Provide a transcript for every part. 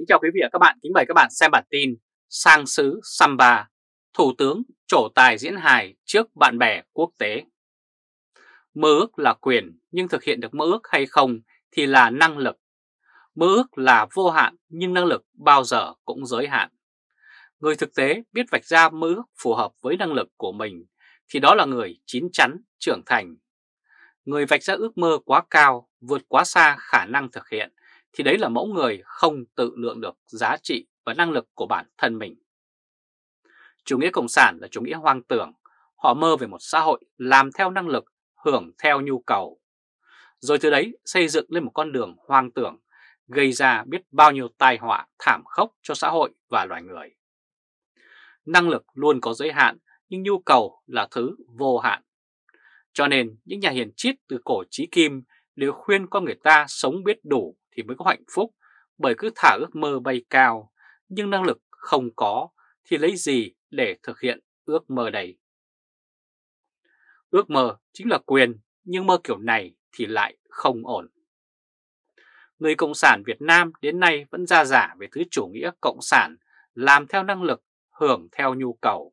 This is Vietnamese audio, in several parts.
Kính chào quý vị và các bạn, kính mời các bạn xem bản tin Sang sứ Samba, Thủ tướng trổ tài diễn hài trước bạn bè quốc tế Mơ ước là quyền, nhưng thực hiện được mơ ước hay không thì là năng lực Mơ ước là vô hạn, nhưng năng lực bao giờ cũng giới hạn Người thực tế biết vạch ra mơ ước phù hợp với năng lực của mình thì đó là người chín chắn, trưởng thành Người vạch ra ước mơ quá cao, vượt quá xa khả năng thực hiện thì đấy là mẫu người không tự lượng được giá trị và năng lực của bản thân mình. Chủ nghĩa Cộng sản là chủ nghĩa hoang tưởng, họ mơ về một xã hội làm theo năng lực, hưởng theo nhu cầu. Rồi từ đấy xây dựng lên một con đường hoang tưởng, gây ra biết bao nhiêu tai họa thảm khốc cho xã hội và loài người. Năng lực luôn có giới hạn, nhưng nhu cầu là thứ vô hạn. Cho nên những nhà hiền triết từ cổ chí kim đều khuyên con người ta sống biết đủ thì mới có hạnh phúc bởi cứ thả ước mơ bay cao nhưng năng lực không có thì lấy gì để thực hiện ước mơ này. Ước mơ chính là quyền nhưng mơ kiểu này thì lại không ổn. Người Cộng sản Việt Nam đến nay vẫn ra giả về thứ chủ nghĩa Cộng sản làm theo năng lực, hưởng theo nhu cầu.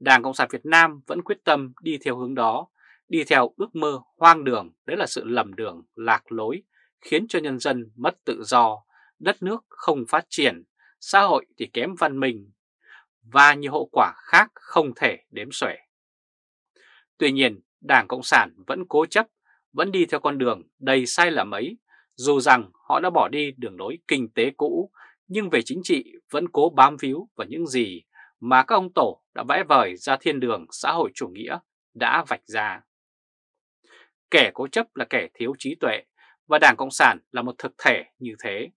Đảng Cộng sản Việt Nam vẫn quyết tâm đi theo hướng đó, đi theo ước mơ hoang đường, đấy là sự lầm đường, lạc lối khiến cho nhân dân mất tự do, đất nước không phát triển, xã hội thì kém văn minh và nhiều hậu quả khác không thể đếm xuể. Tuy nhiên, Đảng Cộng sản vẫn cố chấp, vẫn đi theo con đường đầy sai lầm ấy, dù rằng họ đã bỏ đi đường lối kinh tế cũ, nhưng về chính trị vẫn cố bám víu vào những gì mà các ông tổ đã vẽ vời ra thiên đường xã hội chủ nghĩa đã vạch ra. Kẻ cố chấp là kẻ thiếu trí tuệ, và Đảng Cộng sản là một thực thể như thế.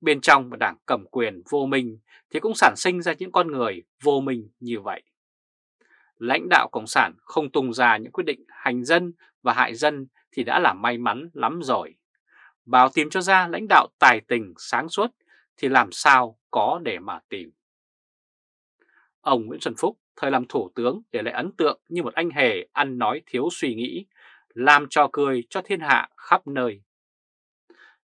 Bên trong một đảng cầm quyền vô minh thì cũng sản sinh ra những con người vô minh như vậy. Lãnh đạo Cộng sản không tung ra những quyết định hành dân và hại dân thì đã là may mắn lắm rồi. Bảo tìm cho ra lãnh đạo tài tình sáng suốt thì làm sao có để mà tìm. Ông Nguyễn Xuân Phúc thời làm thủ tướng để lại ấn tượng như một anh hề ăn nói thiếu suy nghĩ làm trò cười cho thiên hạ khắp nơi.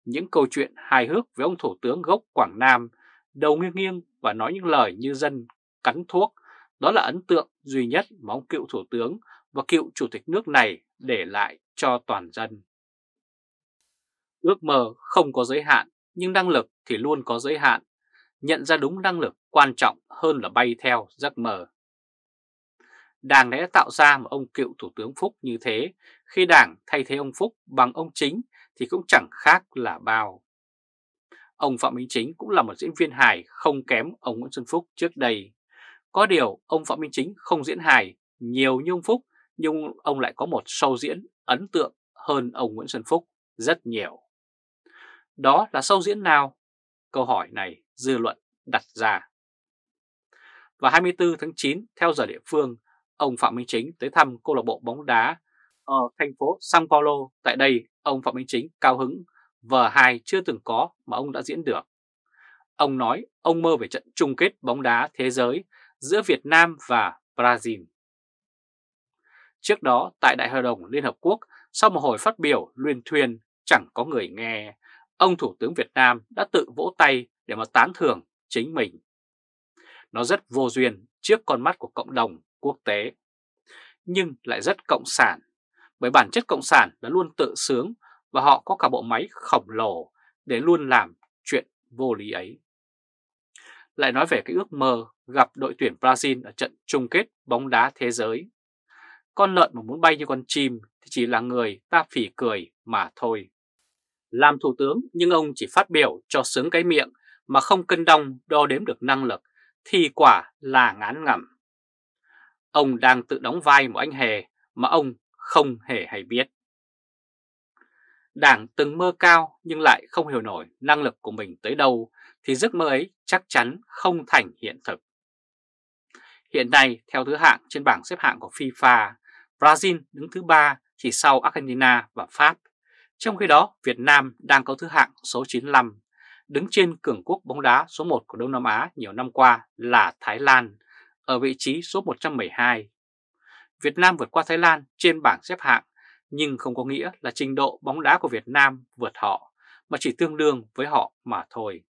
Những câu chuyện hài hước với ông Thủ tướng gốc Quảng Nam đầu nghiêng nghiêng và nói những lời như dân cắn thuốc, đó là ấn tượng duy nhất mà ông cựu Thủ tướng và cựu Chủ tịch nước này để lại cho toàn dân. Ước mơ không có giới hạn, nhưng năng lực thì luôn có giới hạn. Nhận ra đúng năng lực quan trọng hơn là bay theo giấc mơ đảng đã tạo ra một ông cựu Thủ tướng Phúc như thế, khi đảng thay thế ông Phúc bằng ông Chính thì cũng chẳng khác là bao. Ông Phạm Minh Chính cũng là một diễn viên hài không kém ông Nguyễn Xuân Phúc trước đây. Có điều ông Phạm Minh Chính không diễn hài nhiều như ông Phúc, nhưng ông lại có một show diễn ấn tượng hơn ông Nguyễn Xuân Phúc rất nhiều. Đó là show diễn nào? Câu hỏi này dư luận đặt ra. Và 24 tháng 9, theo giờ địa phương, ông Phạm Minh Chính tới thăm câu lạc bộ bóng đá ở thành phố São Paulo. Tại đây, ông Phạm Minh Chính cao hứng vở hài chưa từng có mà ông đã diễn được. Ông nói ông mơ về trận chung kết bóng đá thế giới giữa Việt Nam và Brazil. Trước đó, tại Đại hội đồng Liên Hợp Quốc, sau một hồi phát biểu luyên thuyền chẳng có người nghe, ông Thủ tướng Việt Nam đã tự vỗ tay để mà tán thưởng chính mình. Nó rất vô duyên trước con mắt của cộng đồng quốc tế. Nhưng lại rất cộng sản, bởi bản chất cộng sản đã luôn tự sướng và họ có cả bộ máy khổng lồ để luôn làm chuyện vô lý ấy. Lại nói về cái ước mơ gặp đội tuyển Brazil ở trận chung kết bóng đá thế giới. Con lợn mà muốn bay như con chim thì chỉ là người ta phỉ cười mà thôi. Làm thủ tướng nhưng ông chỉ phát biểu cho sướng cái miệng mà không cân đong đo đếm được năng lực thì quả là ngán ngẩm. Ông đang tự đóng vai một anh hề mà ông không hề hay biết. Đảng từng mơ cao nhưng lại không hiểu nổi năng lực của mình tới đâu thì giấc mơ ấy chắc chắn không thành hiện thực. Hiện nay, theo thứ hạng trên bảng xếp hạng của FIFA, Brazil đứng thứ 3 chỉ sau Argentina và Pháp. Trong khi đó, Việt Nam đang có thứ hạng số 95, đứng trên cường quốc bóng đá số 1 của Đông Nam Á nhiều năm qua là Thái Lan ở vị trí số 112. Việt Nam vượt qua Thái Lan trên bảng xếp hạng nhưng không có nghĩa là trình độ bóng đá của Việt Nam vượt họ mà chỉ tương đương với họ mà thôi.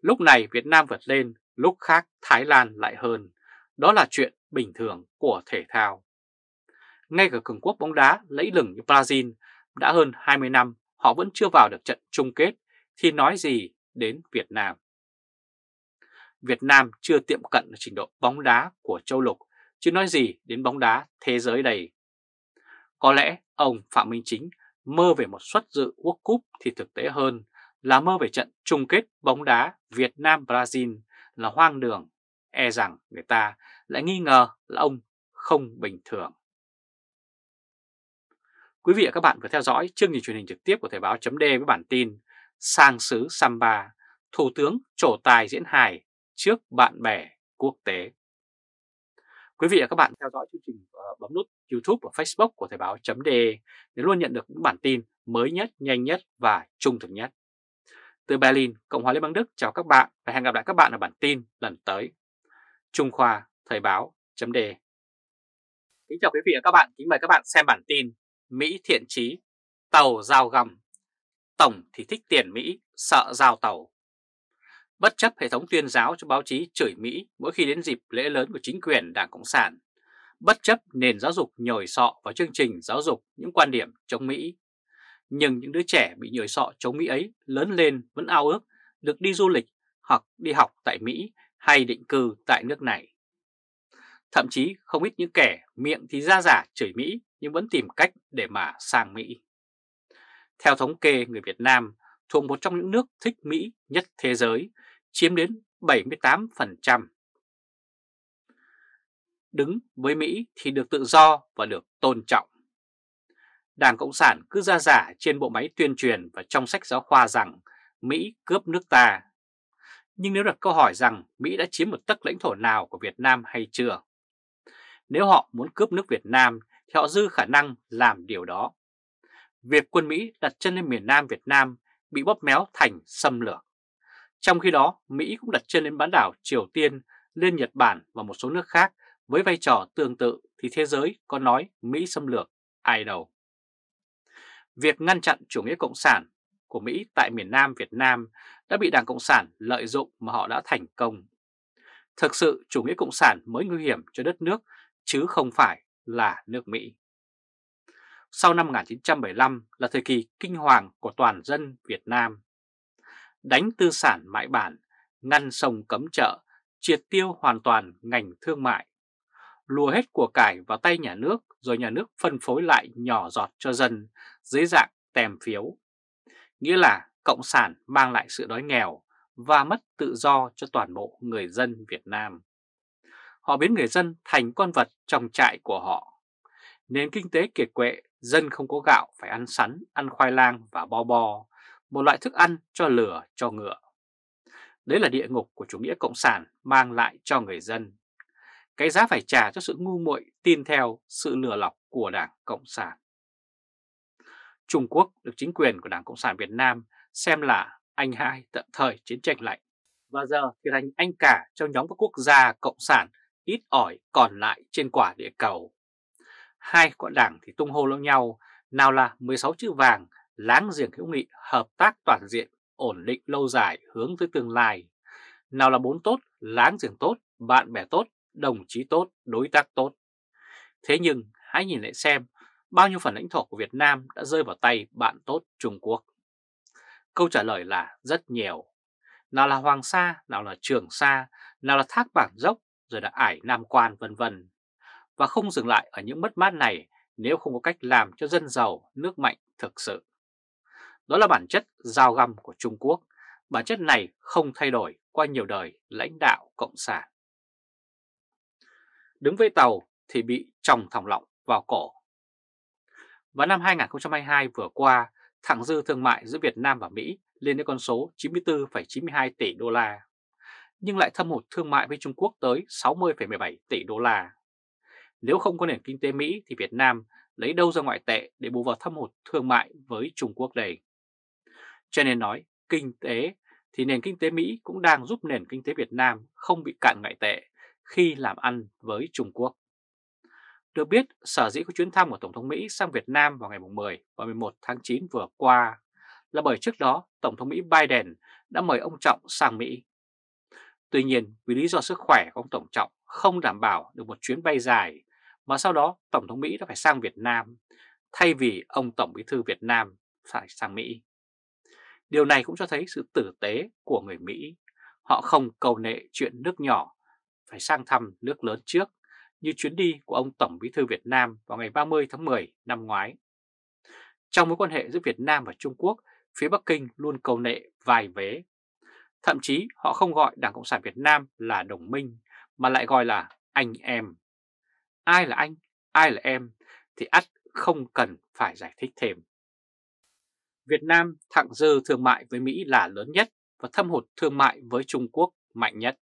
Lúc này Việt Nam vượt lên, lúc khác Thái Lan lại hơn. Đó là chuyện bình thường của thể thao. Ngay cả cường quốc bóng đá lẫy lừng như Brazil đã hơn 20 năm họ vẫn chưa vào được trận chung kết thì nói gì đến Việt Nam. Việt Nam chưa tiệm cận ở trình độ bóng đá của châu lục, chứ nói gì đến bóng đá thế giới đầy. Có lẽ ông Phạm Minh Chính mơ về một suất dự World Cup thì thực tế hơn là mơ về trận chung kết bóng đá Việt Nam-Brazil là hoang đường, e rằng người ta lại nghi ngờ là ông không bình thường. Quý vị và các bạn vừa theo dõi chương trình truyền hình trực tiếp của Thời báo chấm với bản tin Sang xứ Samba, Thủ tướng trổ tài diễn hài trước bạn bè quốc tế. Quý vị và các bạn theo dõi chương trình ờ, bấm nút YouTube và Facebook của Thời báo .de để luôn nhận được những bản tin mới nhất, nhanh nhất và trung thực nhất. Từ Berlin, Cộng hòa Liên bang Đức chào các bạn và hẹn gặp lại các bạn ở bản tin lần tới. Trung Khoa Thời báo .de Kính chào quý vị và các bạn, kính mời các bạn xem bản tin Mỹ thiện trí, tàu giao găm, tổng thì thích tiền Mỹ, sợ giao tàu bất chấp hệ thống tuyên giáo cho báo chí chửi Mỹ mỗi khi đến dịp lễ lớn của chính quyền Đảng Cộng sản, bất chấp nền giáo dục nhồi sọ vào chương trình giáo dục những quan điểm chống Mỹ. Nhưng những đứa trẻ bị nhồi sọ chống Mỹ ấy lớn lên vẫn ao ước được đi du lịch hoặc đi học tại Mỹ hay định cư tại nước này. Thậm chí không ít những kẻ miệng thì ra giả chửi Mỹ nhưng vẫn tìm cách để mà sang Mỹ. Theo thống kê người Việt Nam thuộc một trong những nước thích Mỹ nhất thế giới, chiếm đến 78%. Đứng với Mỹ thì được tự do và được tôn trọng. Đảng Cộng sản cứ ra giả trên bộ máy tuyên truyền và trong sách giáo khoa rằng Mỹ cướp nước ta. Nhưng nếu đặt câu hỏi rằng Mỹ đã chiếm một tấc lãnh thổ nào của Việt Nam hay chưa? Nếu họ muốn cướp nước Việt Nam thì họ dư khả năng làm điều đó. Việc quân Mỹ đặt chân lên miền Nam Việt Nam bị bóp méo thành xâm lược. Trong khi đó, Mỹ cũng đặt chân lên bán đảo Triều Tiên, lên Nhật Bản và một số nước khác với vai trò tương tự thì thế giới có nói Mỹ xâm lược ai đâu. Việc ngăn chặn chủ nghĩa cộng sản của Mỹ tại miền Nam Việt Nam đã bị Đảng Cộng sản lợi dụng mà họ đã thành công. Thực sự chủ nghĩa cộng sản mới nguy hiểm cho đất nước chứ không phải là nước Mỹ sau năm 1975 là thời kỳ kinh hoàng của toàn dân Việt Nam. Đánh tư sản mãi bản, ngăn sông cấm chợ, triệt tiêu hoàn toàn ngành thương mại. Lùa hết của cải vào tay nhà nước rồi nhà nước phân phối lại nhỏ giọt cho dân dưới dạng tèm phiếu. Nghĩa là Cộng sản mang lại sự đói nghèo và mất tự do cho toàn bộ người dân Việt Nam. Họ biến người dân thành con vật trong trại của họ nền kinh tế kiệt quệ dân không có gạo phải ăn sắn, ăn khoai lang và bo bo, một loại thức ăn cho lửa, cho ngựa. Đấy là địa ngục của chủ nghĩa cộng sản mang lại cho người dân. Cái giá phải trả cho sự ngu muội tin theo sự lừa lọc của Đảng Cộng sản. Trung Quốc được chính quyền của Đảng Cộng sản Việt Nam xem là anh hai tận thời chiến tranh lạnh và giờ trở thành anh cả trong nhóm các quốc gia cộng sản ít ỏi còn lại trên quả địa cầu hai quận đảng thì tung hô lẫn nhau, nào là 16 chữ vàng, láng giềng hữu nghị, hợp tác toàn diện, ổn định lâu dài hướng tới tương lai. Nào là bốn tốt, láng giềng tốt, bạn bè tốt, đồng chí tốt, đối tác tốt. Thế nhưng hãy nhìn lại xem bao nhiêu phần lãnh thổ của Việt Nam đã rơi vào tay bạn tốt Trung Quốc. Câu trả lời là rất nhiều. Nào là Hoàng Sa, nào là Trường Sa, nào là Thác Bản Dốc, rồi là Ải Nam Quan vân vân và không dừng lại ở những mất mát này nếu không có cách làm cho dân giàu, nước mạnh thực sự. Đó là bản chất giao găm của Trung Quốc, bản chất này không thay đổi qua nhiều đời lãnh đạo Cộng sản. Đứng với tàu thì bị trồng thòng lọng vào cổ. Và năm 2022 vừa qua, thẳng dư thương mại giữa Việt Nam và Mỹ lên đến con số 94,92 tỷ đô la, nhưng lại thâm hụt thương mại với Trung Quốc tới 60,17 tỷ đô la. Nếu không có nền kinh tế Mỹ thì Việt Nam lấy đâu ra ngoại tệ để bù vào thâm hụt thương mại với Trung Quốc đây? Cho nên nói kinh tế thì nền kinh tế Mỹ cũng đang giúp nền kinh tế Việt Nam không bị cạn ngoại tệ khi làm ăn với Trung Quốc. Được biết, sở dĩ có chuyến thăm của Tổng thống Mỹ sang Việt Nam vào ngày 10 và 11 tháng 9 vừa qua là bởi trước đó Tổng thống Mỹ Biden đã mời ông Trọng sang Mỹ. Tuy nhiên, vì lý do sức khỏe của ông Tổng Trọng không đảm bảo được một chuyến bay dài mà sau đó Tổng thống Mỹ đã phải sang Việt Nam, thay vì ông Tổng Bí thư Việt Nam phải sang Mỹ. Điều này cũng cho thấy sự tử tế của người Mỹ. Họ không cầu nệ chuyện nước nhỏ phải sang thăm nước lớn trước, như chuyến đi của ông Tổng Bí thư Việt Nam vào ngày 30 tháng 10 năm ngoái. Trong mối quan hệ giữa Việt Nam và Trung Quốc, phía Bắc Kinh luôn cầu nệ vài vế. Thậm chí họ không gọi Đảng Cộng sản Việt Nam là đồng minh, mà lại gọi là anh em ai là anh, ai là em thì ắt không cần phải giải thích thêm. Việt Nam thặng dư thương mại với Mỹ là lớn nhất và thâm hụt thương mại với Trung Quốc mạnh nhất.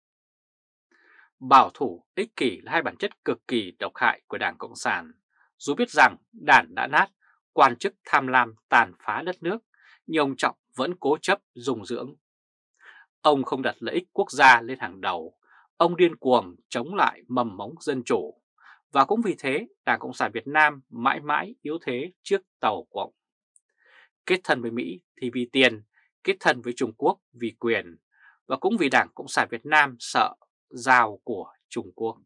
Bảo thủ, ích kỷ là hai bản chất cực kỳ độc hại của Đảng Cộng sản. Dù biết rằng đảng đã nát, quan chức tham lam tàn phá đất nước, nhưng ông Trọng vẫn cố chấp dùng dưỡng. Ông không đặt lợi ích quốc gia lên hàng đầu, ông điên cuồng chống lại mầm móng dân chủ. Và cũng vì thế, Đảng Cộng sản Việt Nam mãi mãi yếu thế trước tàu của ông. Kết thân với Mỹ thì vì tiền, kết thân với Trung Quốc vì quyền, và cũng vì Đảng Cộng sản Việt Nam sợ rào của Trung Quốc.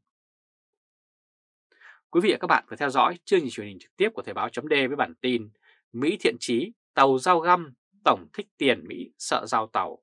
Quý vị và các bạn vừa theo dõi chương trình truyền hình trực tiếp của Thời báo chấm với bản tin Mỹ thiện trí, tàu giao găm, tổng thích tiền Mỹ sợ giao tàu